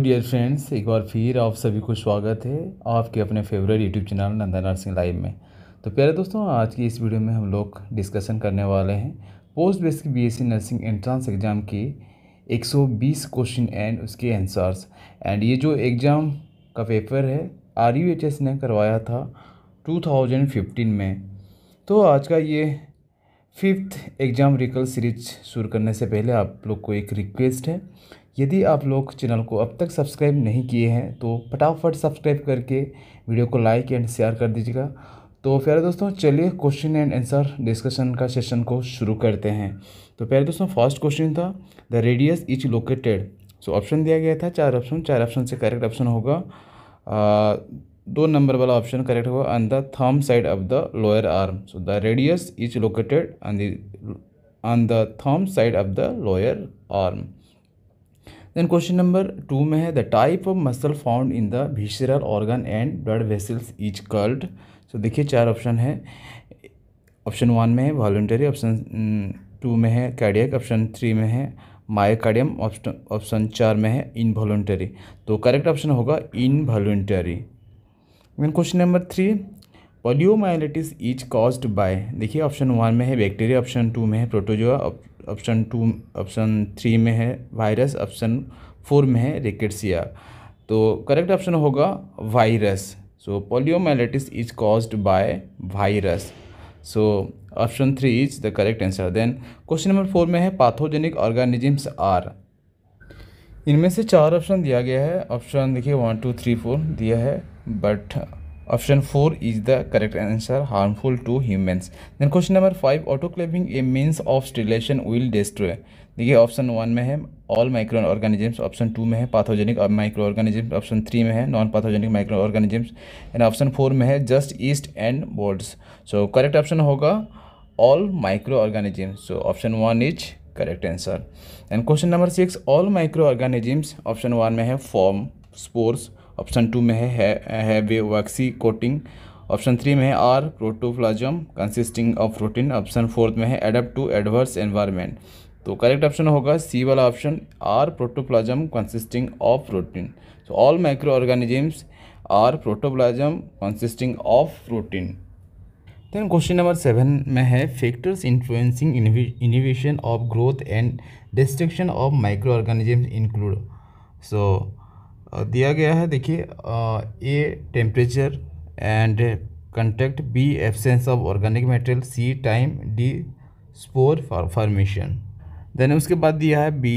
Dear oh, friends एक बार फिर आप सभी को स्वागत है आपके अपने favourite YouTube channel Nanda nursing live में तो प्यारे दोस्तों आज की इस वीडियो में हम लोग डिस्कशन करने वाले हैं post based B S nursing entrance exam के 120 क्वेश्चन एंड उसके आंसर्स एंड ये जो एग्ज़ाम का पेपर है आर यू एच एस ने करवाया था फिफ्टीन में तो आज का ये फिफ्थ एग्ज़ाम रिकल सीरीज शुरू करने से पहले आप लोग को एक रिक्वेस्ट है यदि आप लोग चैनल को अब तक सब्सक्राइब नहीं किए हैं तो फटाफट सब्सक्राइब करके वीडियो को लाइक एंड शेयर कर दीजिएगा तो प्यारे दोस्तों चलिए क्वेश्चन एंड आंसर डिस्कशन का सेशन को शुरू करते हैं तो प्यारे दोस्तों फर्स्ट क्वेश्चन था the radius is located so option दिया गया था चार ऑप्शन चार ऑप्शन से करेक्ट ऑप्शन होगा आ, दो नंबर वाला ऑप्शन करेक्ट होगा on the thumb side of the lower arm so the radius is located on the on the thumb side of the lower arm then question number two में है the type of muscle found in the visceral organ and blood vessels is called so देखिए चार option है option one में है वॉल्टरी option two में है कैडियक option three में है मायोकार्डियम ऑप्शन चार में है इनवॉल्ट्री तो करेक्ट ऑप्शन होगा involuntary then question number three poliomyelitis is caused by देखिए ऑप्शन वन में है बैक्टीरिया ऑप्शन टू में है protozoa option two option three में है वायरस ऑप्शन फोर में है रिकेटसिया तो करेक्ट ऑप्शन होगा virus so poliomyelitis is caused by virus so option three is the correct answer then question number four में है पाथोजेनिक ऑर्गेनिजम्स आर इनमें से चार ऑप्शन दिया गया है ऑप्शन देखिए वन टू थ्री फोर दिया है but option four is the correct answer harmful to humans then question number five autoclaving a means of sterilisation will destroy देखिए ऑप्शन वन में है all micro organisms option two में है pathogenic micro organisms option three में है non pathogenic micro organisms and option four में है just yeast and moulds so correct option होगा all micro organisms so option one is correct answer and question number six all micro organisms option one में है form spores option two में है वे waxy coating option three में है are protoplasm consisting of protein option fourth में है adapt to adverse environment तो करेक्ट ऑप्शन होगा सी वाला option are protoplasm consisting of protein so all micro organisms are protoplasm consisting of protein then question number seven में है factors influencing inhibition of growth and destruction of micro organisms include so दिया गया है देखिए A temperature and contact B absence of organic material C time D spore formation then उसके बाद दिया है बी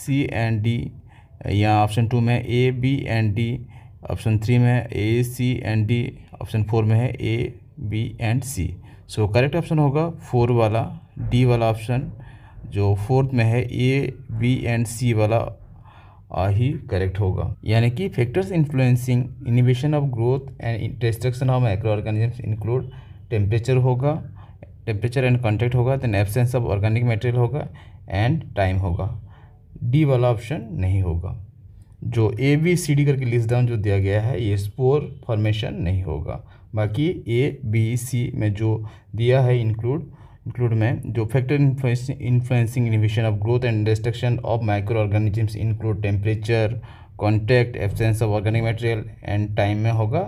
सी एंड डी या option two में A B and D option three में A C and D option four में है A B and C so correct option होगा फोर वाला डी वाला ऑप्शन जो फोर्थ में है ए बी एंड सी वाला ही करेक्ट होगा यानी कि factors influencing inhibition of growth and destruction of micro organisms include temperature होगा टेम्परेचर एंड कॉन्टैक्ट होगा then absence of organic material होगा एंड टाइम होगा डी वाला ऑप्शन नहीं होगा जो ए बी सी डी करके लिस्ट डाउन जो दिया गया है ये स्पोर फॉर्मेशन नहीं होगा बाकी ए बी सी में जो दिया है इंक्लूड इंक्लूड में जो factor influencing inhibition of growth and destruction of micro organisms include temperature contact absence of organic material and time में होगा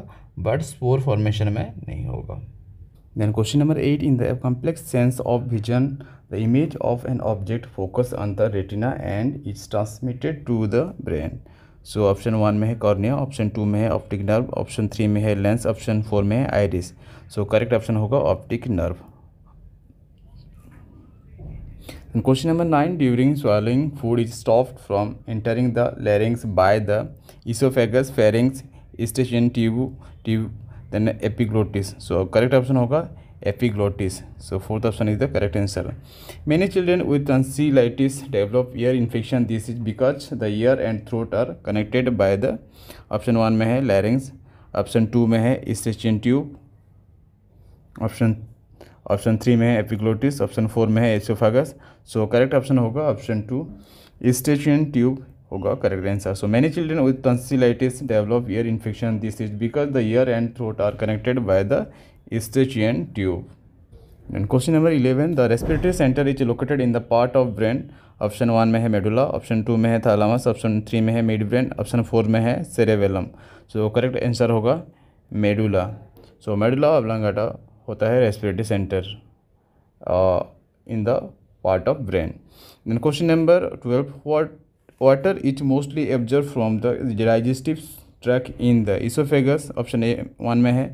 बट स्पोर फॉर्मेशन में नहीं होगा then question number eight in the complex sense of vision the image of an object focus on the retina and it's transmitted to the brain so option one में है cornea option two में है optic nerve option three में है lens option four में है iris so correct option होगा optic nerve And question number nine, during swallowing food is stopped from entering the larynx by the esophagus pharynx eustachian tube tube then epiglottis so correct option hoga epiglottis so fourth option is the correct answer many children with tonsillitis develop ear infection this is because the ear and throat are connected by the option one में है larynx option two में है eustachian tube option option three में है epiglottis option four में है oesophagus so correct option होगा option two Eustachian tube होगा correct answer so many children with tonsillitis develop ear infection this is because the ear and throat are connected by the Eustachian tube and question number eleven the respiratory centre is located in the part of brain option one में है medulla option two में है थालामस option three में है mid brain option four में है cerebellum so correct answer होगा medulla so medulla oblongata होता है respiratory centre in the part of brain then question number twelve water is mostly absorb from the digestive tract in the oesophagus option A one में है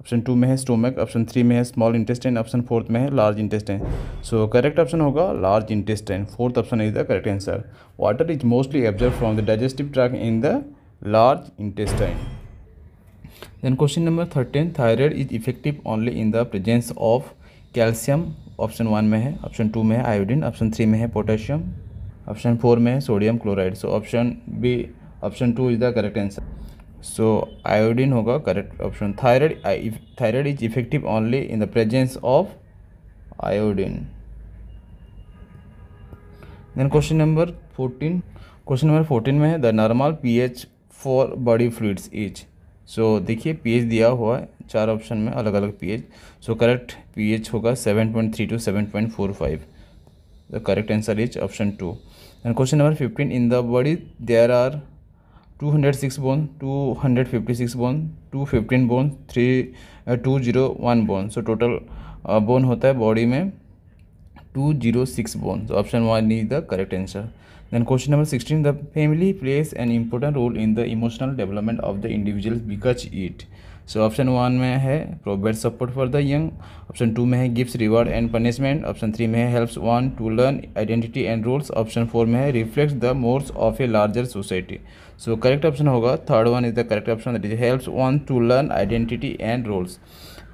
option two में है stomach option three में है small intestine option fourth में है large intestine so correct option होगा large intestine fourth option is the correct answer water is mostly absorb from the digestive tract in the large intestine then question number thirteen thyroid is effective only in the presence of calcium option one में है option two में है iodine option three में है potassium option four में है sodium chloride so option B option two is the correct answer so iodine होगा correct option thyroid thyroid is effective only in the presence of iodine then question number fourteen question number fourteen में है the normal pH for body fluids is so देखिए pH दिया हुआ है चार option में अलग अलग पीएच सो करेक्ट पीएच होगा seven point three to seven point four five the correct answer is option two and question number fifteen in the body there are two hundred six bone two hundred fifty six bone two fifteen bone three two zero one bone so total bone होता है body में zero six six so option one is the correct answer then question number sixteen the family plays an important role in the emotional development of the individual because it so option one में है provide support for the young option two में है gift reward and punishment option three में है helps one to learn identity and rules option four में है reflect the mores of a larger society so correct option होगा third one is the correct option that is helps one to learn identity and rules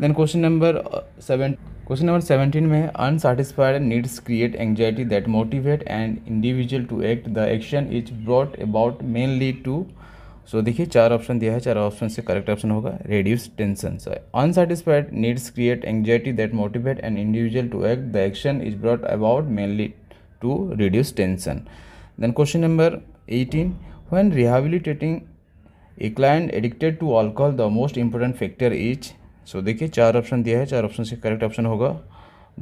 then question number seven question number seventeen में unsatisfied needs create anxiety that motivate and individual to act the action is brought about mainly to so देखिए चार option दिया है चार option से correct option होगा reduce tension unsatisfied needs create anxiety that motivate and individual to act the action is brought about mainly to reduce tension then question number eighteen when rehabilitating a client addicted to alcohol the most important factor is so देखिए चार option दिया है चार option से correct option होगा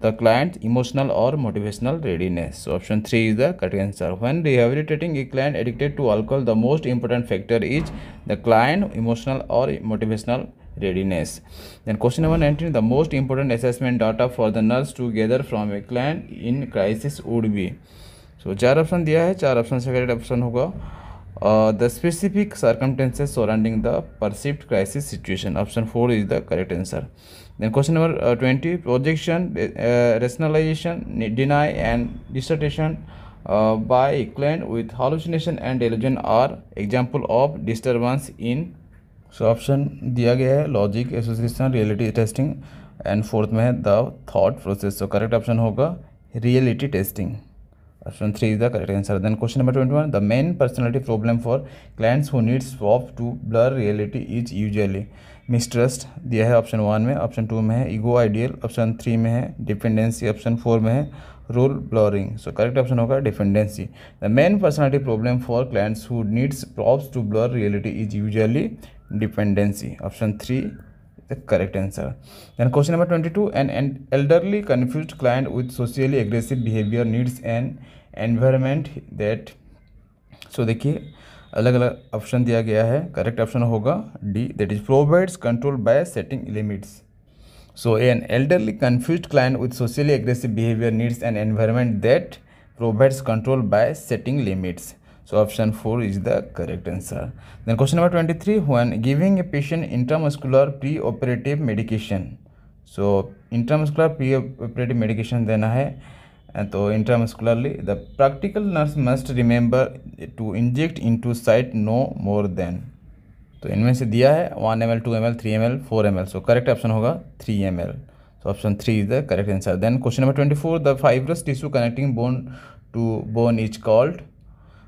the client emotional और motivational readiness option three is the correct answer when rehabilitating a client addicted to alcohol the most important factor is the client emotional और motivational readiness then question number nineteen the most important assessment data for the nurse to gather from a client in crisis would be so चार option दिया है चार option से correct option होगा the specific circumstances surrounding the precipitating crisis situation option four is the correct answer then question number twenty projection rationalisation denial and distortion by clients with hallucination and delusion are example of disturbance in so option दिया गया है logic association reality testing and fourth में है the thought process so correct option होगा reality testing option three is the correct answer then question number twenty one the main personality problem for clients who needs swap to blur reality is usually mistrust दिया है option one में option two में है ego ideal option three में है dependency option four में है role blurring so correct option होगा dependency the main personality problem for clients who needs props to blur reality is usually dependency option three the correct answer. Then question number 22, an, an elderly confused client with socially aggressive behavior needs an environment that so देखिए अलग अलग option दिया गया है correct option होगा D that is provides control by setting limits so an elderly confused client with socially aggressive behaviour needs an environment that provides control by setting limits So option four is the correct answer. Then question number twenty-three. when giving a patient intramuscular preoperative medication. So intramuscular preoperative medication देना है so intramuscularly the practical nurse must remember to inject into site no more than तो इनमें से दिया है one M L two M L three M L four M L so correct option होगा three M L so option three is the correct answer then question number twenty four the fibrous tissue connecting bone to bone is called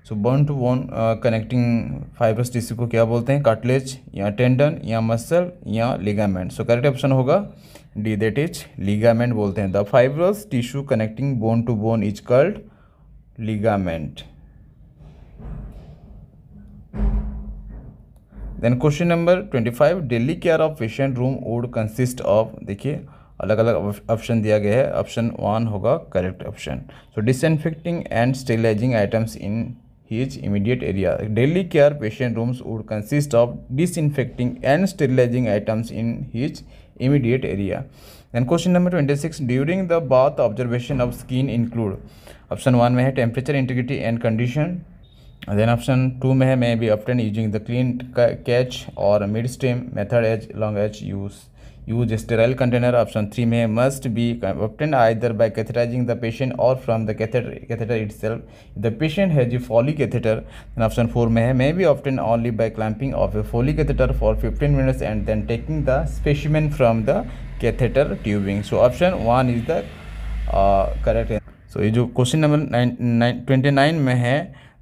so bone to bone connecting fibrous tissue को क्या बोलते हैं cartilage या tendon या muscle या ligament so correct option होगा D that is ligament बोलते हैं the fibrous tissue connecting bone to bone is called ligament then question number twenty five daily care of patient room would consist of देखिए अलग अलग option दिया गया है option one होगा correct option so disinfecting and sterilising items in each immediate area. Daily care patient rooms would consist of disinfecting and sterilizing items in each immediate area. Then question number 26 during the bath observation of skin include option 1 may have temperature integrity and condition then option 2 may, may be obtained using the clean catch or midstream method as long as use. Use sterile container option three में must be obtained either by catheterising the patient or from the catheter catheter itself the patient has a Foley catheter option four में है may be obtained only by clamping off a Foley catheter for fifteen minutes and then taking the specimen from the catheter tubing so option one is the correct so ये जो question number twenty nine में है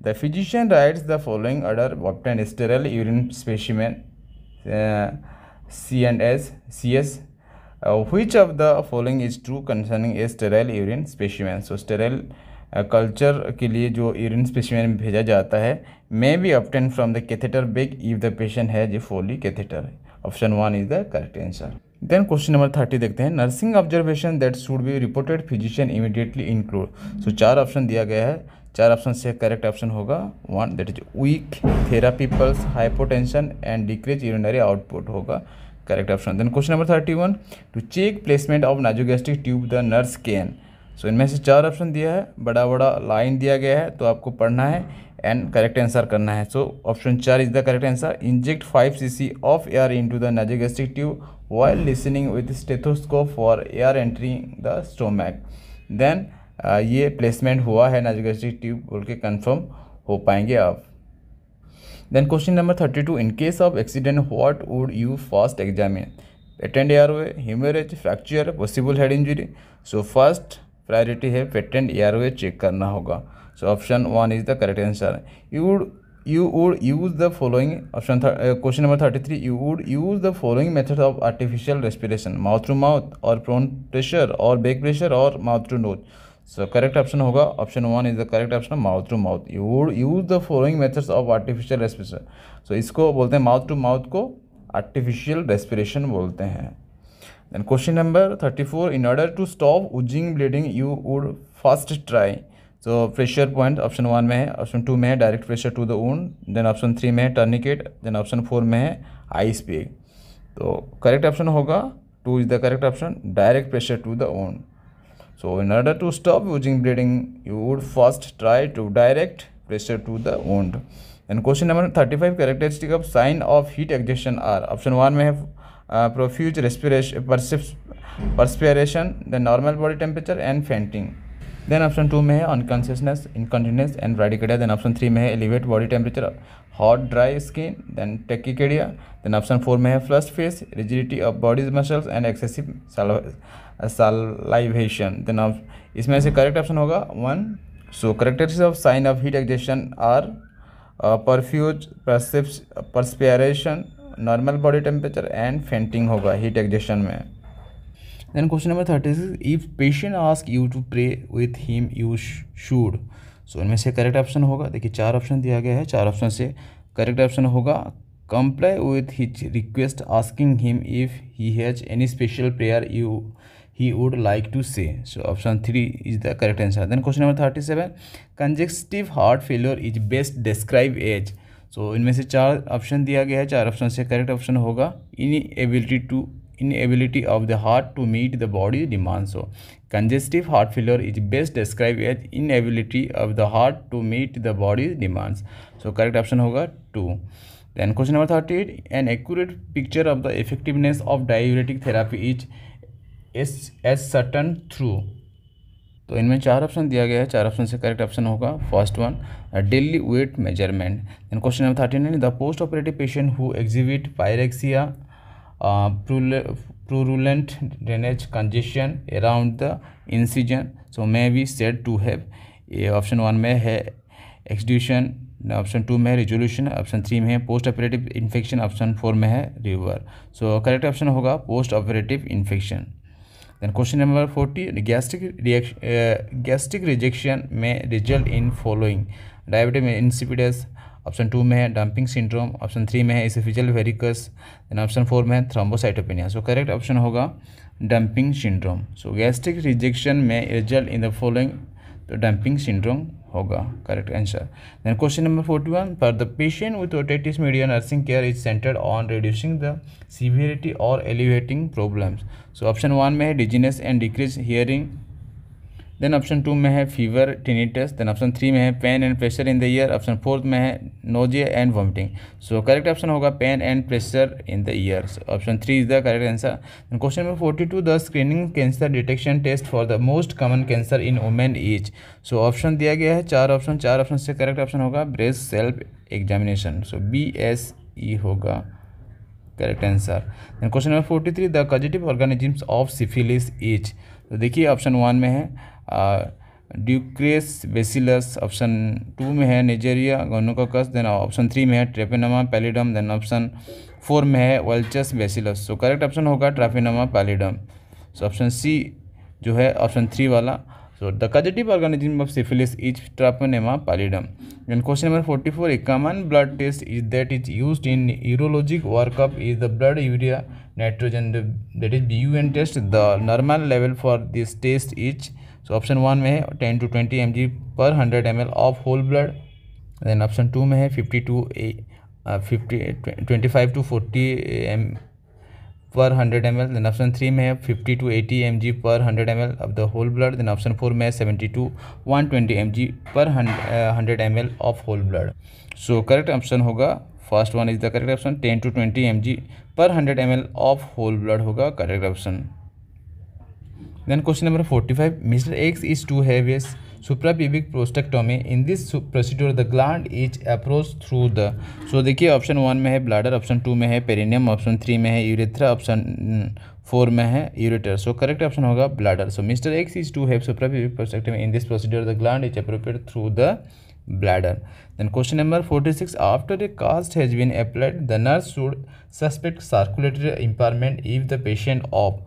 the physician writes the following order obtain sterile urine specimen C and S C S which of the following is true concerning a sterile urine specimen so sterile culture के लिए जो urine specimen भेजा जाता है may be obtain from the catheter bag if the patient has a Foley catheter option one is the correct answer then question number thirty देखते हैं nursing observation that should be reported physician immediately include so चार option दिया गया है चार option से correct option होगा one that is weak thready pulse hypotension and decrease urinary output होगा correct option then question number thirty one to check placement of nasogastric tube the nurse can so इनमें से चार ऑप्शन दिया है बड़ा बड़ा लाइन दिया गया है तो आपको पढ़ना है एंड करेक्ट आंसर करना है सो ऑप्शन चार is the correct answer inject five C C of air into the nasogastric tube while listening with stethoscope for air entering the stomach then ये प्लेसमेंट हुआ है नाजोगेस्टिक ट्यूब बोल के confirm हो पाएंगे आप then question number thirty two in case of accident what would you first examine patent airway haemorrhage fracture possible head injury so first priority है patent way check करना होगा so option one is the correct answer you would you would use the following option question number thirty three you would use the following method of artificial respiration mouth to mouth और prone pressure और bake pressure और mouth to nose so correct option होगा option one is the correct option mouth to mouth you'd use the following methods of artificial respiration so इसको बोलते हैं mouth to mouth को artificial respiration बोलते हैं then question number thirty four in order to stop oozing bleeding you would first try so pressure point option one में है option two में है direct pressure to the wound then option three में है tourniquet then option four में है ice bag तो correct option होगा two is the correct option direct pressure to the wound So in order to stop using bleeding, you would first try to direct pressure to the wound. And question number 35 characteristic of sign of heat exhaustion are option 1 may have uh, profuse respiration perspiration the normal body temperature and fainting then option 2 may have unconsciousness incontinence and bradycardia then option 3 may have elevate body temperature hot dry skin then tachycardia then option 4 may have flushed face rigidity of body's muscles and excessive saliva salivation then of इसमें से correct option होगा one so characteristics of sign of heat exhaustion are profuse perspiration normal body temperature and fainting होगा heat exhaustion में then question number thirty six if patient ask you to pray with him you should so इनमें से correct option होगा देखिए चार option दिया गया है चार ऑप्शन से करेक्ट ऑप्शन होगा comply with his request asking him if he has any special prayer you would like to say say so option 3 is the correct answer then question number 37 congestive heart failure is best described as so इनमें से चार option दिया गया है चार option से correct option होगा inability to inability of the heart to meet the body demands so congestive heart failure is best describe as inability of the heart to meet the body demands so correct option होगा two then question number thirty eight an accurate picture of the effectiveness of diabetic therapy is ascertained through तो इनमें चार option दिया गया है चार option से correct option होगा first one daily weight measurement in question number thirty nine the post operative patient who exhibit pyrexia purulent drainage congestion around the incision so may we said to have ये option one में है एक्सड्यूशन option two में है resolution option three में है post operative infection option four में है river so correct option होगा post operative infection then question number 40 gastric reaction uh, gastric rejection may result in following में insipidus ऑप्शन टू में है डंपिंग सिंड्रोम ऑप्शन थ्री में है oesophageal varices then option four में है thrombocytopenia so correct option होगा dumping syndrome so gastric resection में result in the following तो डैम्पिंग सिंड्रोम होगा correct answer then question number forty one for the patient with otitis media nursing care is centred on reducing the severity और alleviating problems so option one में है dizziness and decrease hearing then option two में है fever tinnitus then option three में है pain and pressure in the ear option fourth में है nausea and vomiting so correct option होगा pain and pressure in the ear option three is the correct answer question number forty two the screening cancer detection test for the most common cancer in women as so option दिया गया है चार option चार option से correct option होगा breast self examination so B S E होगा correct answer then question number forty three the causative organisms of syphilis as तो देखिए ऑप्शन वन में है ड्यूक्रेस बेसिलस ऑप्शन टू में है Neisseria gonococcus then option three में है Treponema pallidum then option four में है Welch's bacillus so correct option होगा Treponema pallidum so option C जो है ऑप्शन थ्री वाला so the causative organism of syphilis is Treponema pallidum then question number forty four a common blood test is that is use in urologic workup is the blood urea nitrogen that is B U N test the normal level for this test is so option one में है ten to twenty M per hundred M of whole blood then option two में है fifty to fifty twenty five to forty M per hundred M L then option three में है fifty to eighty M G per hundred M L of the whole blood then option four में है seventy to one twenty M G per hundred M L of whole blood so correct option होगा first one is the correct option ten to twenty M G per hundred M L of whole blood होगा correct option then question number forty five mister X is to have suprapubic prostatectomy in this procedure the gland is approach through the so देखिए option one में है bladder option two में है perineum option three में है urethra option four में है ureter so correct option होगा bladder so mister X is to have suprapubic prostatectomy in this procedure the gland is approached through the bladder then question number forty six after a cast has been applied the nurse should suspect circulatory impairment if the patient of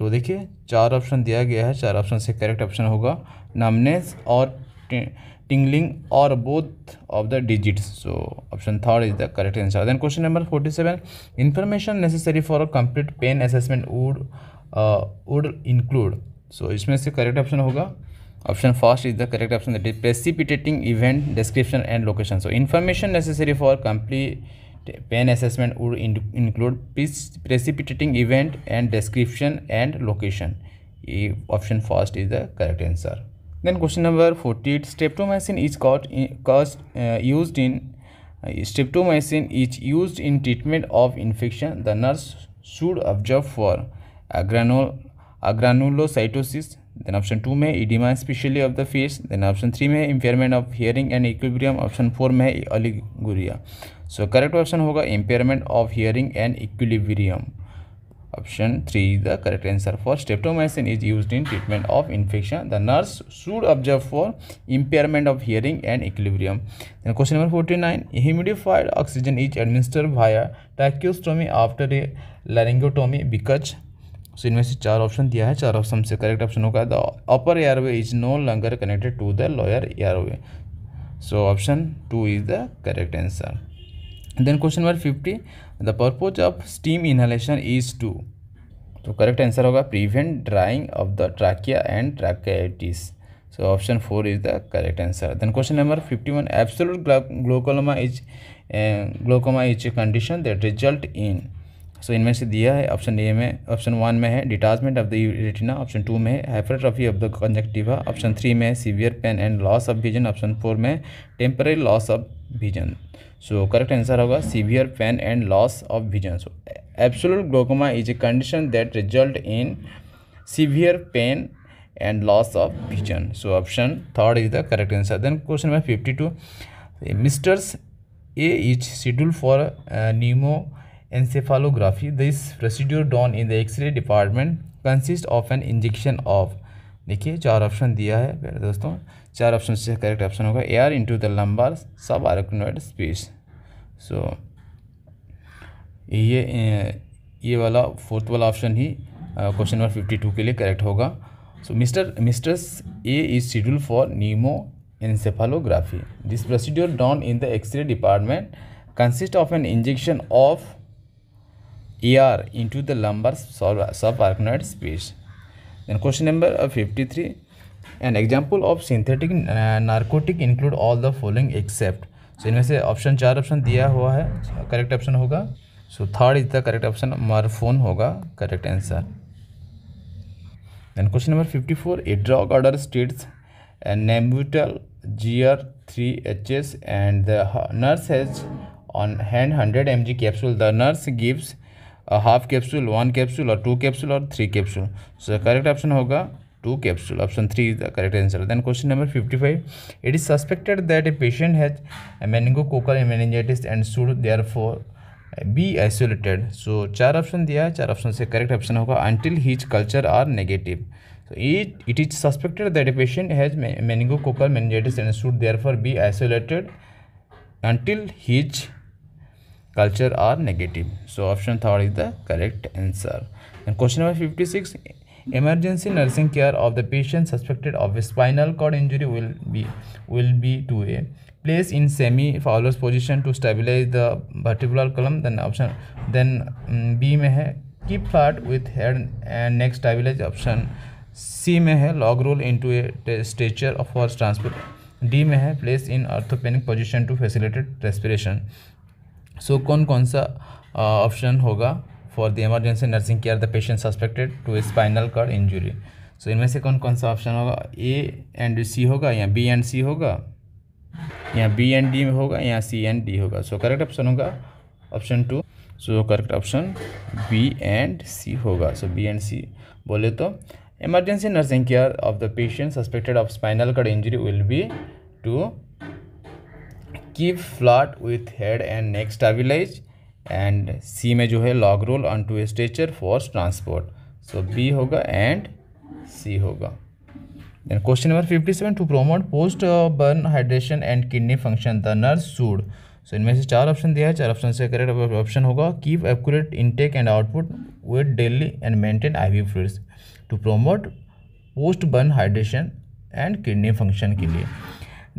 so, देखिए चार option दिया गया है चार option से correct option होगा numbness और tingling और both of the digits so option third is the correct answer then question number forty seven information necessary for a complete pain assessment would would include so इसमें से correct option होगा option first is the correct option that is precipitating event description and location so information necessary for complete pain assessment would in include precipitating event and description and location if option first is the correct answer then question number 48 streptomycin is caused uh, used in uh, streptomycin is used in treatment of infection the nurse should observe for granulocytosis then option 2 may edema especially of the face then option 3 may impairment of hearing and equilibrium option 4 may oliguria so correct option होगा impairment of hearing and equilibrium option three is the correct answer for streptomycin is use in treatment of infection the nurse should observe for impairment of hearing and equilibrium question number forty nine humidified oxygen is administer via tracheostomy after a laryngectomy because so इनमें से चार option दिया है चार option से correct option होगा the upper airway is no longer connected to the lower airway so option two is the correct answer then question number fifty the purpose of steam inhalation is to तो correct answer होगा prevent drying of the trachea and tracheitis so option four is the correct answer then question number fifty one absolute glaucoma is glaucoma is a condition that result in so इनमें से दिया है option A में option one में है detachment of the retina option two में है hypertrophy of the conjunctiva option three में है severe pain and loss of vision option four में temporary loss of vision so correct answer होगा severe pain and loss of vision so absolute glaucoma is a condition that result in severe pain and loss of vision so option third is the correct answer then question number fifty to misters A is schedule for pneumoencephalography the is procedure done in the x-ray department consist of an injection of देखिए चार option दिया है मेरे दोस्तों चार option से correct option होगा air into the lumbar subarachnoid space so ये ये वाला फोर्थ वाला ऑप्शन ही क्वेश्चन नंबर फिफ्टी टू के लिए करेक्ट होगा so mister Mrs A is schedule for pneumoencephalography this procedure done in the x-ray department consist of an injection of air into the lumbar subarachnoid space then question number fifty three an example of synthetic narcotic include all the following except so इनमें से option चार option दिया हुआ है correct option होगा so third is the correct option phone होगा correct answer then question number fifty four a drug order states Nembutal G R three H S and the nurse has on hand hundred M G capsule the nurse gives half capsule one capsule और two capsule और three capsule so correct option होगा two capsule option 3 is the correct answer then question number 55 it is suspected that a patient has a meningococcal meningitis and should therefore be isolated so चार option दिया है चार option से correct option होगा until his culture are negative so it it is suspected that a patient has meningococcal meningitis and they are for be isolated until his culture are negative so option third is the correct answer and question number fifty six Emergency nursing care of the patient suspected of spinal cord injury will be will be to a place in semi fowler's position to stabilize the vertebral column then option then um, B में है keep flat with head and neck stabilize option C में है log roll into a stretcher for transport D में है place in orthopneic position to facilitate respiration so कौन कौन सा option होगा for the emergency nursing care the patient suspected to spinal cord injury so इनमें से कौन कौन सा ऑप्शन होगा ए एंड सी होगा या बी एंड सी होगा या बी एंड डी होगा या सी एंड डी होगा सो करेक्ट ऑप्शन होगा option two so correct option B and C होगा सो बी एंड सी बोले तो emergency nursing care of the patient suspected of spinal cord injury will be to keep flat with head and neck stabilize and C में जो है log roll on to stretcher for transport so B होगा and C होगा then question number fifty seven to promote post burn hydration and kidney function the nurse should so इनमें से चार option दिया है चार ऑप्शन से करेक्ट ऑप्शन होगा keep accurate intake and output with daily and maintain IV fluids to promote post burn hydration and kidney function के लिए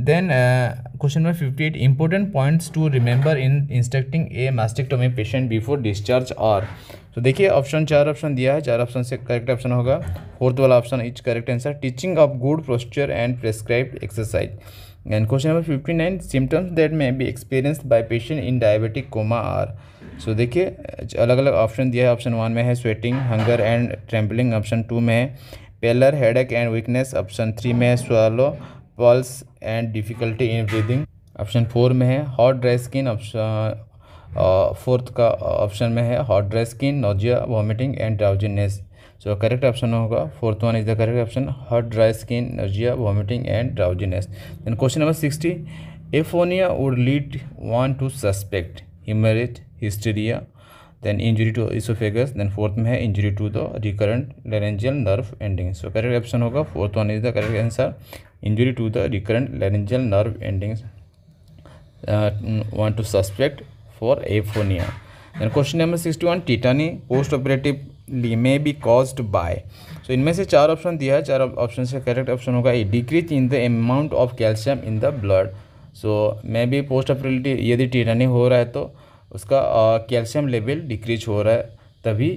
then question number fifty eight important points to remember in instructing a mastectomy patient before discharge और तो देखिए option चार option दिया है चार option से करेक्ट ऑप्शन होगा फोर्थ वाला option is correct answer teaching of good posture and prescribed exercise and question number fifty nine symptoms that may be experience by patient in diabetic coma are so देखिए अलग अलग option दिया है option one में है sweating hunger and trembling option two में है pallor headache and weakness option three में है shallow pulse and difficulty in breathing option four में है hot dry skin option fourth का ऑप्शन में है hot dry skin nausea vomiting and drowsiness so correct option होगा fourth one is the correct option hot dry skin nausea vomiting and drowsiness then question number sixty aphonia would lead one to suspect hemorrhage hysteria then injury to oesophagus then fourth में है injury to the recurrent laryngeal nerve ending so correct option होगा fourth one is the correct answer injury to the recurrent laryngeal nerve endings uh, want to suspect for aphonia. Then question number 61 tetany post operatively may be caused by so so, इनमें से चार option दिया है चार option से correct option होगा a decrease in the amount of calcium in the blood so may be post अपरिलिटी यदि टीटानी हो रहा है तो उसका कैल्शियम लेवल डिक्रीज हो रहा है तभी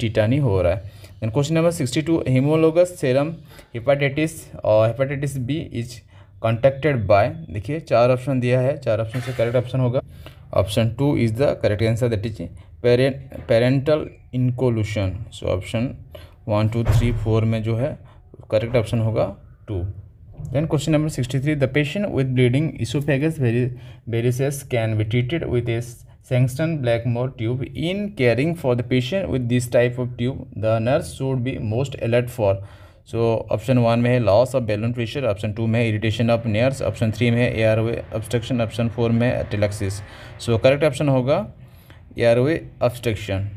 टीटानी हो रहा है then question number sixty two homologous serum hepatitis और hepatitis B is contacted by देखिए चार ऑप्शन दिया है चार ऑप्शन से करेक्ट ऑप्शन होगा option two is the correct answer that is parenteral inoculation so option one two three four में जो है करेक्ट ऑप्शन होगा two then question number sixty three the patient with bleeding oesophagus very varices can be treated with S सेंगस्टन black Blakemore tube in caring for the patient with this type of tube the nurse should be most alert for so option one में है loss of balloon pressure option two में है irritation of nares option three में है वे obstruction option four में है टेलेक्सिस सो correct option होगा way obstruction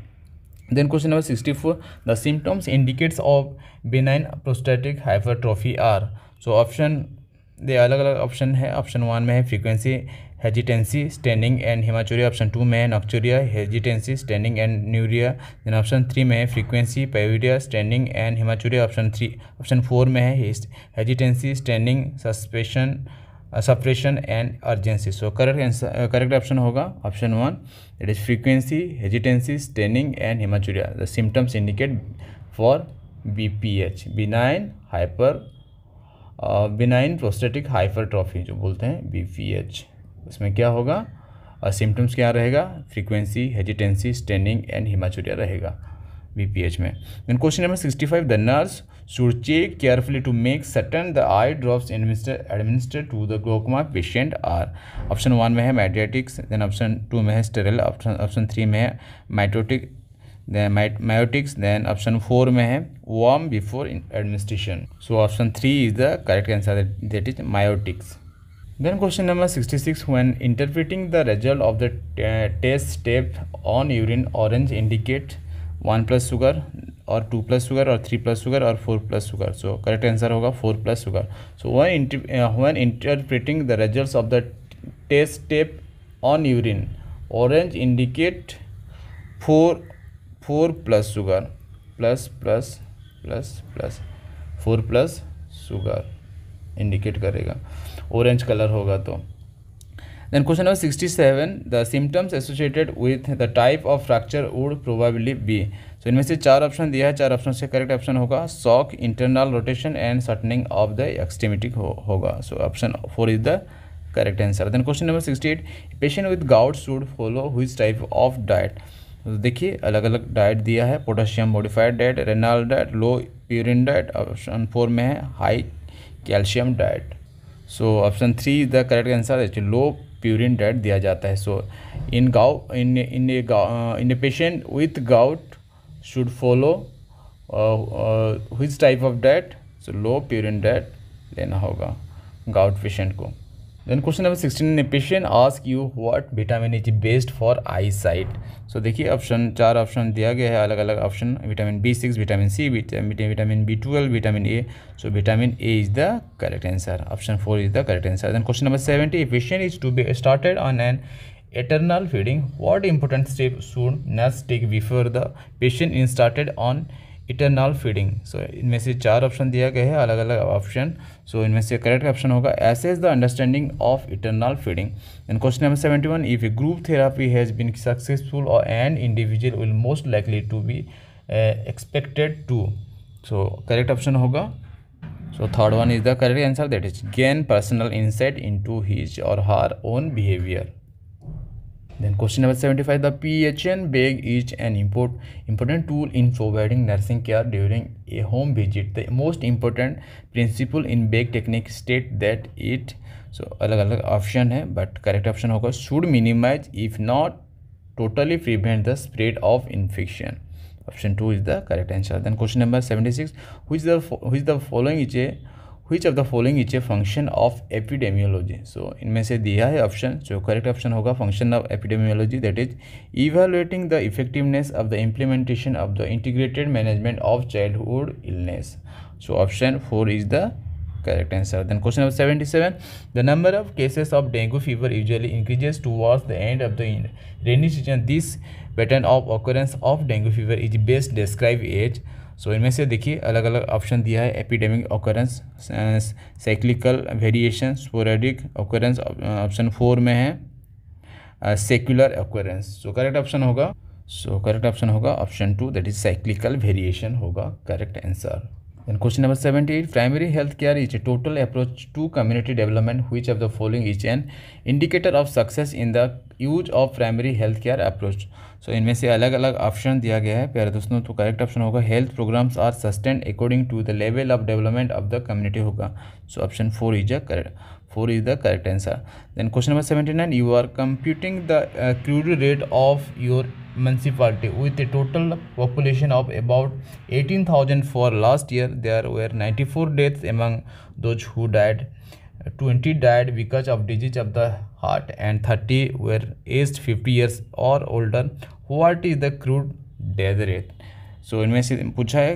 then question number sixty four the symptoms indicates of benign prostatic hypertrophy are so option दे अलग अलग ऑप्शन है ऑप्शन वन में है frequency hesitancy straining and haematuria option two में है nocturia hesitancy straining and anuria then option three में है फ्रीक्वेंसी पेविडिया straining and haematuria option three option four में है hesitancy straining suspension suppression and urgency so correct answer correct option होगा option one it is frequency hesitancy straining and haematuria the symptoms indicate for B P H benign hyper benign prostatic trophy जो बोलते हैं B P H उसमें क्या होगा और symptoms क्या रहेगा frequency hesitancy straining and haematuria रहेगा बीपीएच में in question number sixty five the nurse should check carefully to make certain the eye drops administer to the glaucoma patient are option one में है मैडियाटिक्स then option two में है sterile option three में है mitotic miotics then option four में है warm before administration so option three is the correct answer that is miotics Then question number 66 when interpreting the result of the uh, test step on urine orange indicate 1 plus sugar और two plus sugar और three plus sugar और four plus sugar so correct answer होगा four plus sugar so when when interpreting the result of the test step on urine orange indicate four four plus sugar plus plus plus plus four plus sugar indicate करेगा orange colour होगा तो then question number sixty seven the symptoms associated with the type of fracture would probably be सो इनमें से चार option दिया है चार option से करेक्ट ऑप्शन होगा shock internal rotation and shortening of the extremity होगा so option four is the correct answer then question number sixty eight patient with gout should follow whose type of diet देखिए अलग अलग diet दिया है potassium modified diet renal diet low purine diet option four में है high calcium diet so option three is the correct answer is low purine diet दिया जाता है so in gout in in a in a patient with gout should follow uh, type of diet so low purine diet लेना होगा gout patient को then question number sixteen patient ask you what vitamin is best for eyesight so देखिए option चार option दिया गया है अलग अलग option vitamin B six vitamin C vitamin B twelve vitamin A so vitamin A is the correct answer option four is the correct answer then question number seventy patient is to be started on an एटरनल feeding what important step should nurse take before the patient is started on इटरनल feeding so इनमें से चार option दिया गया है अलग अलग ऑप्शन सो इनमें से करेक्ट ऑप्शन होगा as is the understanding of eternal feeding and question number seventy one if a group therapy has been successful और and individual will most likely to be expected to so correct option होगा so third one is the correct answer that is gain personal insight into his or her own behaviour Then question number 75 the PHN bag is an import, important tool in providing nursing care during a home visit. The most important principle in bag technique state that it so अलग अलग option है but correct option होगा should minimise if not totally prevent the spread of infection option two is the correct answer then question number seventy six which the which the following is a which of the following is a function of epidemiology so इनमें से दिया है option जो correct option होगा function of epidemiology that is evaluating the effectiveness of the implementation of the integrated management of childhood illness so option four is the correct answer then question number seventy seven the number of cases of dengue fever usually increases towards the end of the rainy season this pattern of occurrence of dengue fever is best describe as so इनमें से देखिए अलग अलग option दिया है epidemic occurrence cyclical variation sporadic occurrence option four में है secular occurrence so correct option होगा सो करेक्ट ऑप्शन होगा option two that is cyclical variation होगा correct answer and question number seventy eight primary health care is a total approach to community development which of the following is an indicator of success in the use of primary health care approach so इनमें से अलग अलग option दिया गया है प्यारे दोस्तों तो करेक्ट ऑप्शन होगा health programmes are sustained according to the level of development of the community होगा so option four is a correct four is the correct answer then question number seventy nine you are computing the crude rate of your total population of about eighteen thousand for last year they are where ninety four deaths among those who died. Twenty died because of disease of the heart and 30 were aged 50 years or older what is the crude death rate so इनमें से पूछा है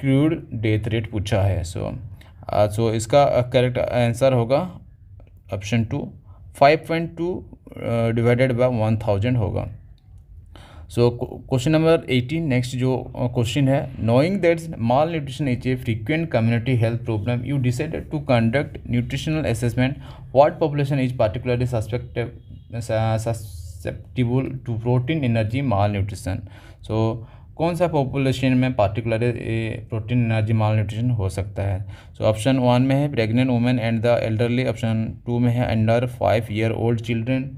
crude death rate पूछा है so so, so so इसका correct answer होगा option two five point two divided by one thousand होगा so question number eighteen next जो क्वेश्चन uh, है knowing that malnutrition is a frequent community health problem you decided to conduct nutritional assessment what population is particularly susceptive to protein energy malnutrition so कौन सा population में particular protein energy malnutrition हो सकता है so option one में है pregnant women and the elderly option two में है under five year old children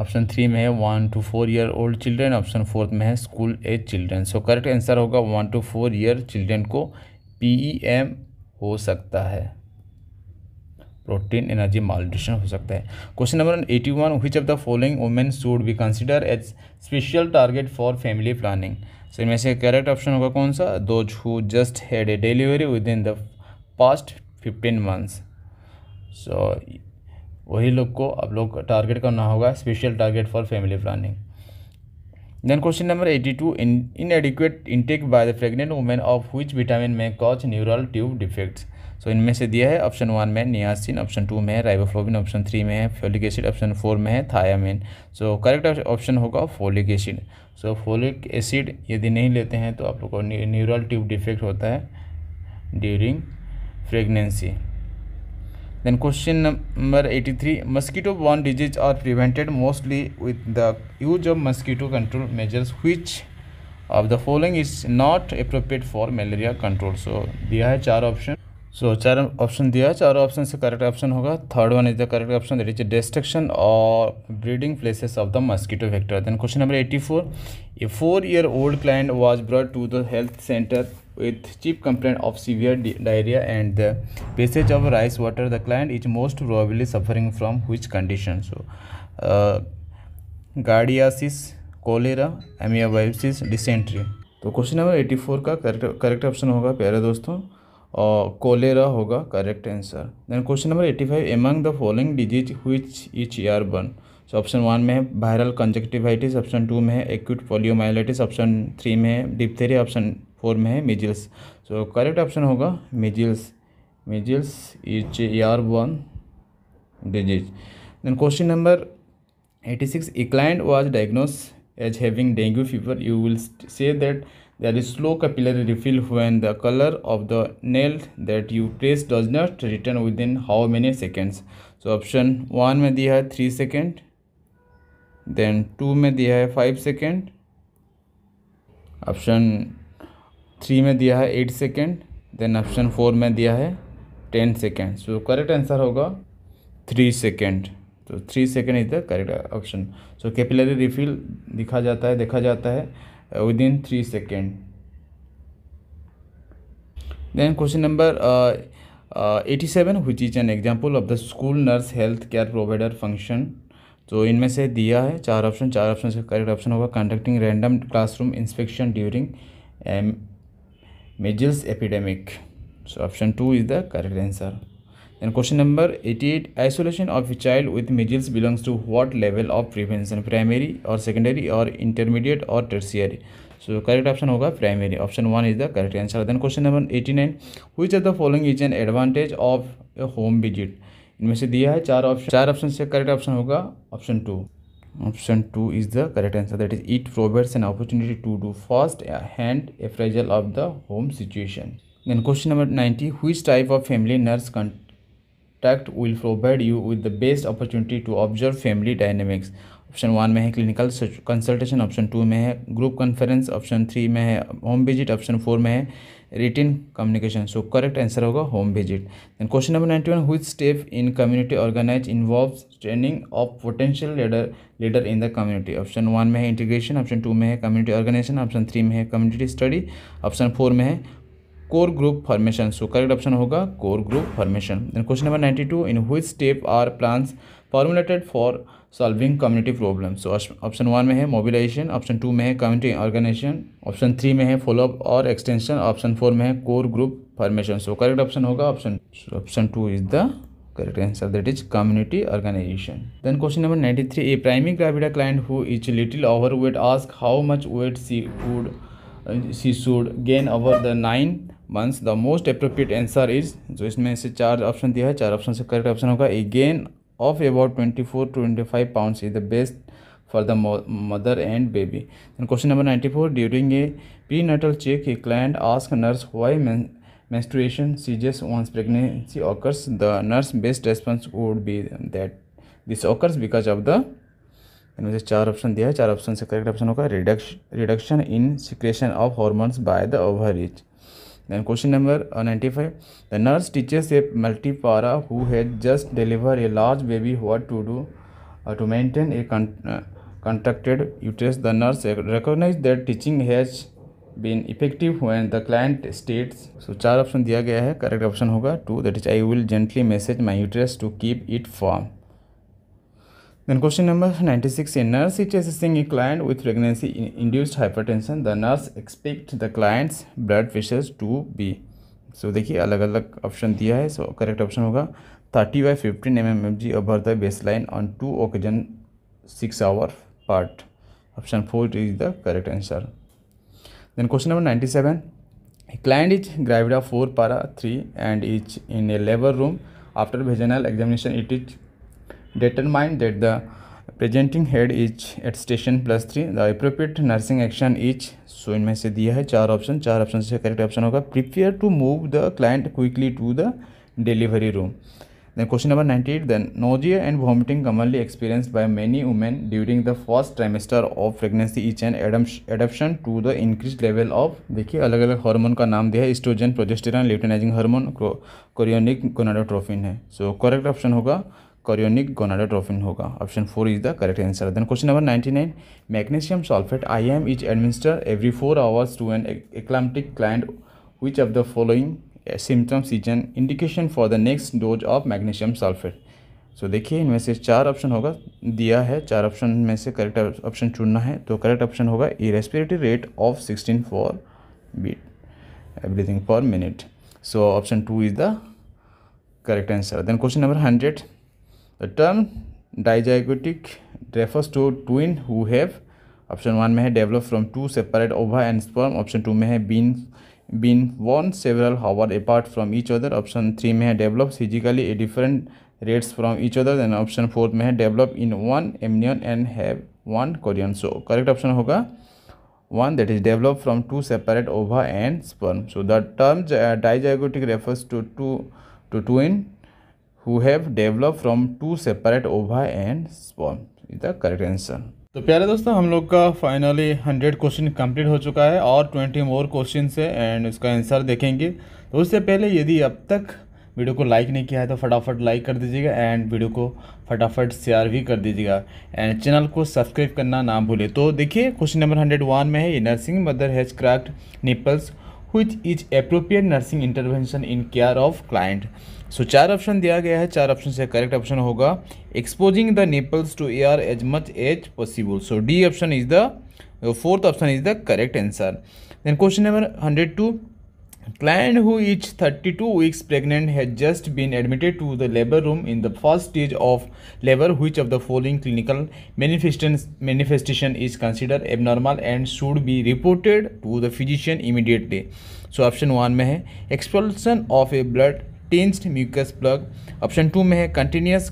option three में है one to four year old children option fourth में है school age children so correct answer होगा one to four year children को PEM e हो सकता है प्रोटीन एनर्जी मालड्यूशन हो सकता है question number eighty one which of the following women should be consider as special target for family planning so इनमें से करेक्ट ऑप्शन होगा कौन सा those who just had a delivery within the past fifteen months so वही लोग को आप लोग टारगेट करना होगा special target for family planning then question number eighty two inadequate intake by the pregnant women of which vitamin may cause neural tube defects so इनमें से दिया है ऑप्शन वन में नियासिन ऑप्शन टू में है riboflavin option three में है folic acid option four में है थायामिन सो करेक्ट ऑप्शन होगा folic acid so folic acid यदि नहीं लेते हैं तो आप लोग को न्यूरल ट्यूब डिफेक्ट होता है during pregnancy then question number eighty three mosquito borne disease are prevented mostly with the use of mosquito control measures which of the following is not appropriate for malaria control so दिया है चार option so so, चार option दिया है चार option से correct option होगा third one is the correct option that is destruction of breeding places of the mosquito vector then question number eighty four a four year old client was brought to the health centre with chief complaint of severe diarrhea and the passage of rice water the client is most probably suffering from which condition so uh, giardiasis cholera amoebiasis dysentery तो question number 84 four का correct correct option होगा प्यारे दोस्तों और cholera होगा correct answer then question number 85 five among the following disease which each year one so option one में है viral conjunctivitis option two में है एक्यूट पोलियोमाइलाइटिस ऑप्शन थ्री में है डिप्थेरिया ऑप्शन फोर में है मेजिल्स सो करेक्ट ऑप्शन होगा measles measles is year one disease then question number eighty six a client was diagnose as having dengue fever you will say that is slow slow refill when the colour of the nail that you place does not return within how many seconds so option one में दिया है three second then to में दिया है five second option three में दिया है eight second then option four में दिया है ten second so correct answer होगा थ्री सेकेंड तो three second is the correct option so capillary refill दिखा जाता है देखा जाता है within three second then question number eighty seven which is an example of the school nurse health care provider function तो इनमें से दिया है चार ऑप्शन चार ऑप्शन से करेक्ट ऑप्शन होगा conducting random classroom inspection during measles epidemic so option 2 is the correct answer then question number 88 isolation of a child with measles belongs to what level of prevention primary or secondary or intermediate or tertiary so correct option होगा primary option 1 is the correct answer then question number 89 which of the following is an advantage of a home visit इनमें से दिया है चार option चार option से correct option होगा option two option 2 is the correct answer that is it provides an opportunity to do first hand appraisal of the home situation then question number 90 which type of family nurse contact will provide you with the best opportunity to observe family dynamics option one में है clinical consultation option two में है group conference option three में है home visit option four में है written communication so correct answer होगा home visit then question number ninety one which step in community organise involve training of potential leader leader in the community option one में है integration option two में है community organisation option three में है community study option four में है core group formation so correct option होगा core group formation then question number ninety two in which step are plans formulated for solving community problem so option one में है mobilisation option two में है community organisation option three में है follow up और extension option four में है core group formation so correct option होगा option option two is the correct answer that is community organisation then question number ninety three a primigravida client who is little overweight ask how much weight she would she should gain over the nine months the most appropriate answer is जो इसमें से चार option दिया है चार option से correct option होगा a gain of about 24 to 25 pounds is the best for the mother and baby. Then question number 94. During a prenatal check, a client asks nurse why men menstruation ceases once pregnancy occurs. The nurse best response would be that this occurs because of the and से चार option दिया है चार option से correct option होगा reduction reduction in secretion of hormones by the ovaries Then question number uh, 95. The nurse teaches a multi para who had just delivered a large baby what to do uh, to maintain a con uh, contracted uterus. The nurse recognized that teaching has been effective when the client states so चार option दिया गया है correct option होगा two that is I will gently massage my uterus to keep it firm then question number 96 a nurse is assessing a client with pregnancy induced hypertension the nurse expects the client's blood pressures to be so so, देखिए अलग अलग option दिया है so correct option होगा thirty by fifteen M M M G above the baseline on two occasion six hour part option four is the correct answer then question number ninety seven client is gravida four para three and is in a labour room after vaginal examination it is determine that the presenting head is at station plus three the appropriate nursing action is so इनमें से दिया है चार option चार option से correct option होगा prepare to move the client quickly to the delivery room then question number ninety eight than nausea and vomiting commonly experience by many women during the first trimester of pregnancy each and adaption to the increase level of देखिए अलग अलग hormone का नाम दिया है oestrogen progesterone luteinising hormone chorionic कोनाडोट्रोफिन है so correct option होगा chorionic gonadotrophin होगा option four is the correct answer then question number ninety nine magnesium sulphate I M is administer every four hours to an eclamptic client which of the following symptoms is an indication for the next dose of magnesium sulphate so देखिए इनमें से चार option होगा दिया है चार option में से करेक्ट ऑप्शन चुनना है तो करेक्ट ऑप्शन होगा a respiratory rate of sixteen for beat everything per minute so option two is the correct answer then question number hundred the term dizygotic refers to twin who have option one में है develop from two separate ova and sperm option two में है been been one several hour apart from each other option three में है develop physically a different rates from each other and option fourth में है develop in one amnion and have one chorion so correct option होगा one that is develop from two separate ova and sperm so the term dizygotic refers to two two to who have develop from two separate ova and sperm is the correct answer तो प्यारे दोस्तों हम लोग का finally hundred question complete हो चुका है और ट्वेंटी मोर क्वेश्चन है एंड उसका आंसर देखेंगे तो उससे पहले यदि अब तक वीडियो को लाइक नहीं किया है तो फटाफट लाइक कर दीजिएगा एंड वीडियो को फटाफट शेयर भी कर दीजिएगा एंड चैनल को सब्सक्राइब करना ना भूले तो देखिए क्वेश्चन नंबर हंड्रेड वन में है ये nursing mother has cracked nipples which is appropriate nursing intervention in care of client so चार ऑप्शन दिया गया है चार ऑप्शन से करेक्ट ऑप्शन होगा exposing the nipples to air as much as possible so D option is the fourth option is the correct answer then question number hundred two client who is thirty two weeks pregnant has just been admitted to the labour room in the first stage of labour which of the following clinical manifestation is consider abnormal and should be reported to the physician immediately so option one में है expulsion of a blood tinged mucus plug option two में है continuous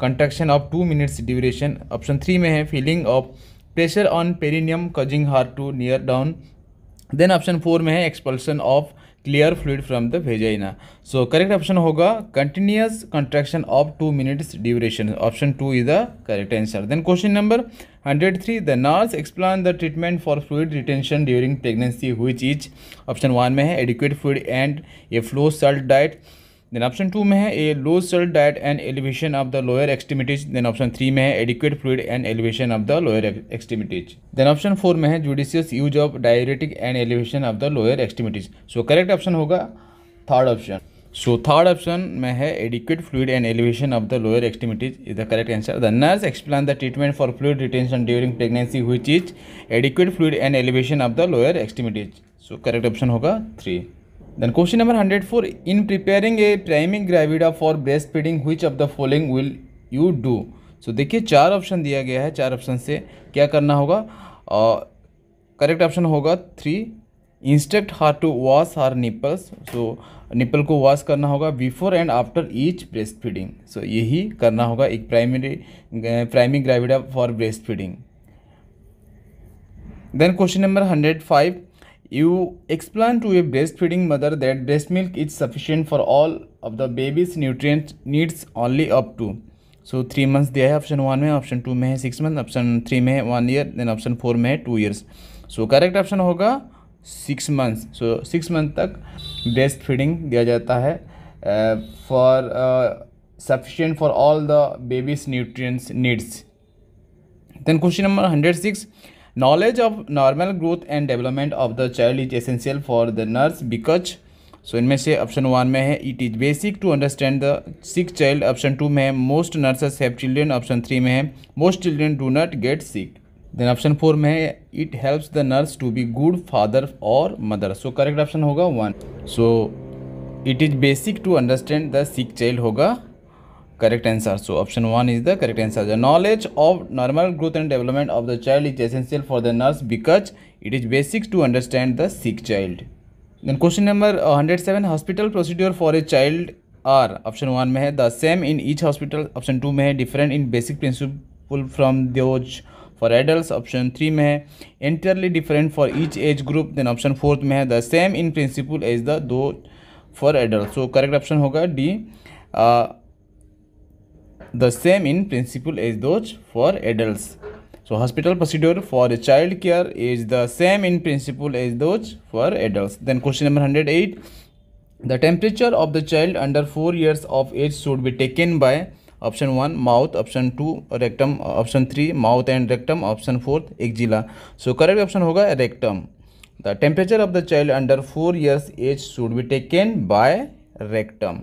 contraction of two minutes duration option three में है feeling of pressure on perineum causing heart to near down then option four में है expulsion of clear fluid from the vagina so correct option होगा continuous contraction of two minutes duration option two is the correct answer then question number hundred three the nurse explain the treatment for fluid retention during pregnancy which is option one में है adequate food and a low salt diet then option two में है a low salt diet and elevation of the lower extremities then option three में है adequate fluid and elevation of the lower extremities then option four में है judicious use of diuretic and elevation of the lower extremities so correct option होगा third option so third option में है adequate fluid and elevation of the lower extremities is the correct answer the nurse explain the treatment for fluid retention during pregnancy which is adequate fluid and elevation of the lower extremities so correct option होगा three question number hundred 104 in preparing a primigravida for breast feeding which of the following will you do so देखिए चार option दिया गया है चार option से क्या करना होगा करेक्ट ऑप्शन होगा three instruct her to wash her nipples so nipple को वॉश करना होगा before and after each breast feeding so यही करना होगा एक primary primigravida for breast feeding then question number hundred five you explain to to breast feeding mother that breast milk is sufficient for all of the babies nutrient needs only up to so three months दिया है option one में option two में है six month option three में है one year then option four में है two years so correct option होगा six months so six month तक ब्रेस्ट फीडिंग दिया जाता है for sufficient for all the babies nutrient needs then question number hundred six knowledge of normal growth and development of the child is essential for the nurse because so इनमें से option one में है it is basic to understand the sick child option two में है most nurses have children option three में है most children do not get sick then option four में है it helps the nurse to be good father और mother so correct option होगा one so it is basic to understand the sick child होगा correct answer so option one is the correct answer the knowledge of normal growth and development of the child is essential for the nurse because it is basic to understand the sick child then question number hundred seven hospital procedure for a child are option one में है the same in each hospital option two में है different in basic principle from those for adult option three में है entirely different for each age group then option fourth में है the same in principle as the those for adult so correct option होगा D the same in principle as those for adult so hospital procedure for child care is the same in principle as those for adult then question number hundred eight the temperature of the child under four years of age should be taken by option one mouth option two rectum option three mouth and rectum option fourth axilla so correct option होगा rectum the temperature of the child under four years age should be taken by rectum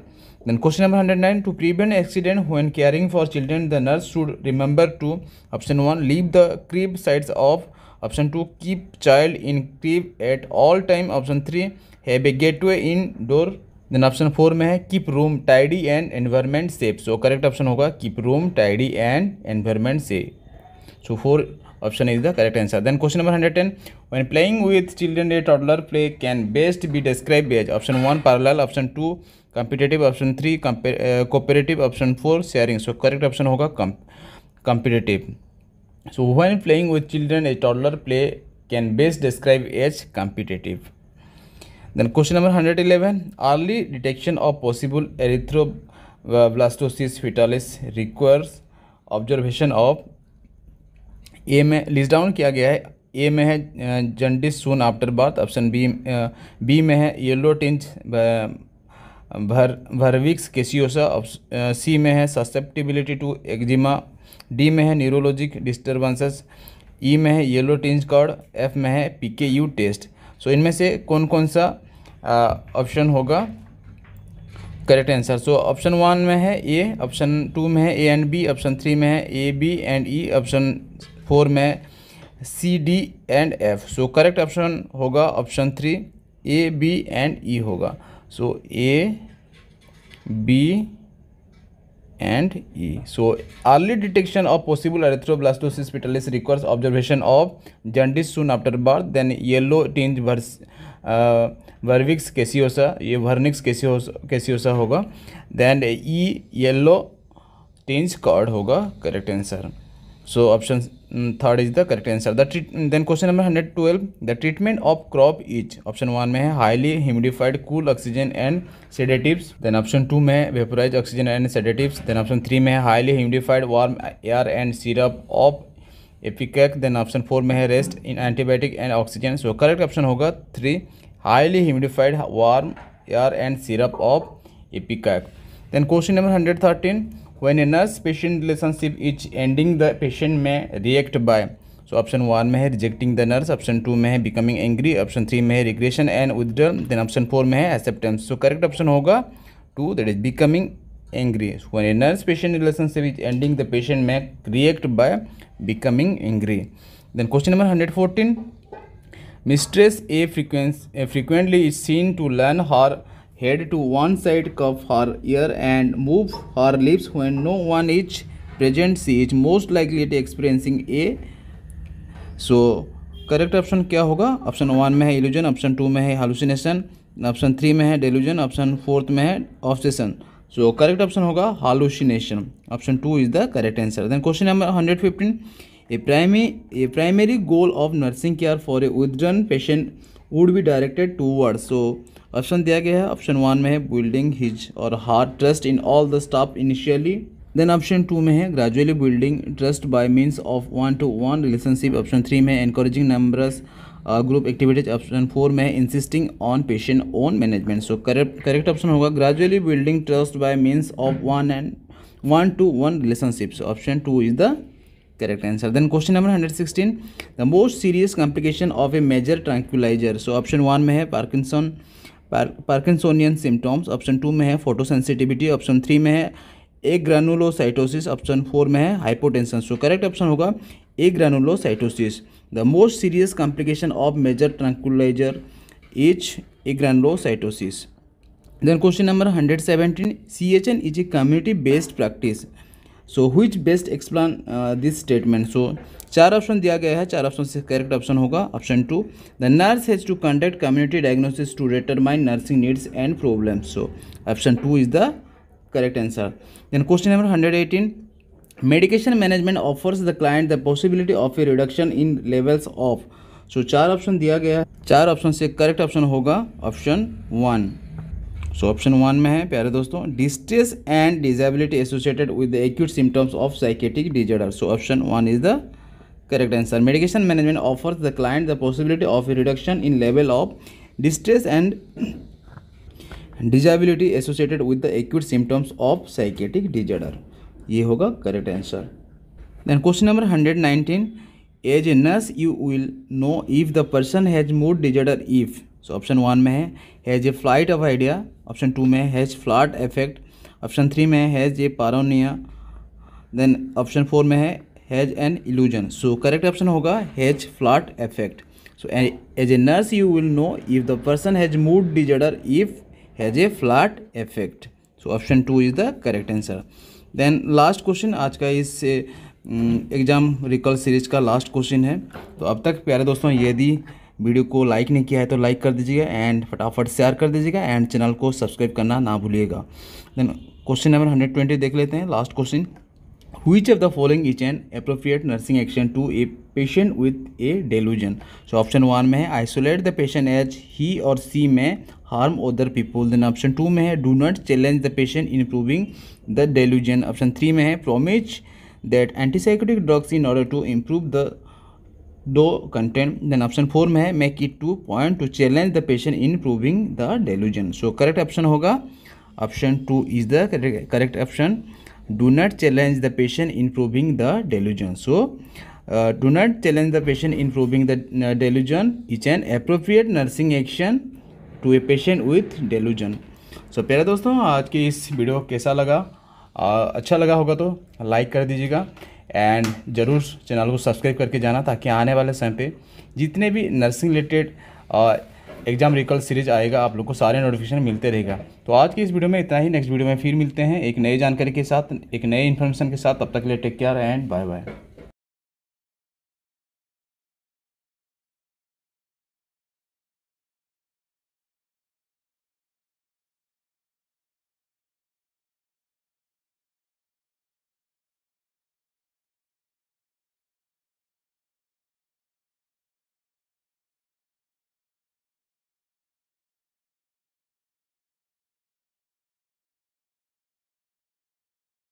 then question number hundred nine to prevent accident when caring for children the nurse should remember to option one leave the crib sides of option two keep child in crib at all time option three have a gate way in door then option four में है keep room tidy and environment safe so correct option होगा keep room tidy and environment safe so four option is the correct answer then question number hundred ten when playing with children a toddler play can best be describe as option one parallel option two competitive option three cooperative option four sharing so correct option होगा competitive so when playing with children a toddler play can best describe as competitive then question number hundred eleven early detection of possible erythroblastosis fetalis requires observation of A में list down किया गया है A में है jaundice soon after birth option B B में है yellow tinge भर भरविक्स केसियोसा सी में है ससेप्टिबिलिटी टू एक्जिमा डी में है न्यूरोलॉजिक डिस्टर्बेंसेस ई में है येलो टिंज कार्ड एफ में है पी के यू टेस्ट सो इनमें से कौन कौन सा ऑप्शन होगा correct answer so option one में है ए ऑप्शन टू में है A and B option three में है A B and E option four में C D and F so correct option होगा option three A B and E होगा so A B and E so early detection of possible erythroblastosis fetalis requires observation of jaundice soon after birth then yellow tinge वर्स vernix कैसियोसा ये vernix caseosa caseosa होगा then E yellow tinge cord होगा correct answer so option third is the correct answer the treat then question number hundred twelve the treatment of croup is option one में है highly humidified cool oxygen and sedative then option two में vaporise oxygen and sedative then option three में है highly humidified warm air and syrup of ipecac then option four में है rest in antibiotic and oxygen so correct option होगा three highly humidified warm air and syrup of ipecac then question number hundred thirteen when a nurse patient relationship is ending the patient में react by so option one में है rejecting the nurse option two में है becoming angry option three में है regression and withdrawal then option four में है acceptance so correct option होगा two that is becoming angry when a nurse patient relationship is ending the patient में react by becoming angry then question number hundred fourteen mistress a frequence frequently is seen to learn her head to one side cup her ear and move her lips when no one is present she is most likely to experiencing a so correct option क्या होगा option one में है illusion option two में है हालूसिनेशन option three में है delusion option fourth में है ऑब्सेशन सो करेक्ट ऑप्शन होगा hallucination option two is the correct answer then question number hundred fifteen a primary a primary goal of nursing care for a withdrawn patient would be directed toward so option दिया गया है option one में है building his or her trust in all the staff initially then option two में है gradually building trust by means of one to one relationship option three में encouraging numbers group activities option four में insisting on patient own management so correct correct option होगा gradually building trust by means of one and one to one relationships option two is the answer then question number hundred 116 the most serious complication of a major tranquilizer so option one में है Parkinson Parkinsonian symptoms option two में है photosensitivity option three में है एक ग्रेनुलोसाइटोसिस option four में है hypotension सो correct option होगा agranulocytosis the most serious complication of major tranquilizer is agranulocytosis then question number hundred seventeen C H N is a community based practice so which best explain this statement so चार option दिया गया है चार option से correct option होगा option two the nurse has to conduct community diagnosis to determine nursing needs and problem so option two is the correct answer then question number hundred eighteen medication management offers the client the possibility of a reduction in levels of so चार option दिया गया है चार option से correct option होगा option one so option one में है प्यारे दोस्तों distress and disability associated with acute symptoms of psychotic disorder so option one is the correct answer medication management offer the client the possibility of reduction in level of distress and disability associated with the acute symptoms of psychotic disorder ये होगा correct answer then question number hundred nineteen as a nurse you will know if the person has mood disorder if so option one में है has a flight of idea option two में has flat affect option three में has a paranoia then option four में है has an illusion so correct option होगा has flat affect so as a nurse you will know if the person has mood disorder if has a flat affect so option two is the correct answer then last question आज का इस exam recall series का last question है तो अब तक प्यारे दोस्तों यदि वीडियो को लाइक नहीं किया है तो लाइक कर दीजिएगा एंड फटाफट शेयर कर दीजिएगा एंड चैनल को सब्सक्राइब करना ना भूलिएगा then question number hundred twenty देख लेते हैं last question which of the following is an appropriate nursing action to a patient with a delusion so option 1 में है isolate the patient as he or she may harm other people then option 2 में है do not challenge the patient in proving the delusion option 3 में है promise that antipsychotic drugs in order to improve the thought content then option four में है make it to point to challenge the patient in proving the delusion so correct option होगा option two is the correct option do not challenge the patient in proving the delusion so do not challenge the patient in proving the delusion is an appropriate nursing action to a patient with delusion so प्यारे दोस्तों आज की इस video कैसा लगा आ, अच्छा लगा होगा तो लाइक कर दीजिएगा एंड ज़रूर चैनल को सब्सक्राइब करके जाना ताकि आने वाले समय पे जितने भी nursing related exam recall series आएगा आप लोग को सारे नोटिफिकेशन मिलते रहेगा तो आज की इस वीडियो में इतना ही नेक्स्ट वीडियो में फिर मिलते हैं एक नई जानकारी के साथ एक नए इन्फॉर्मेशन के साथ तब तक के लिए take care and bye bye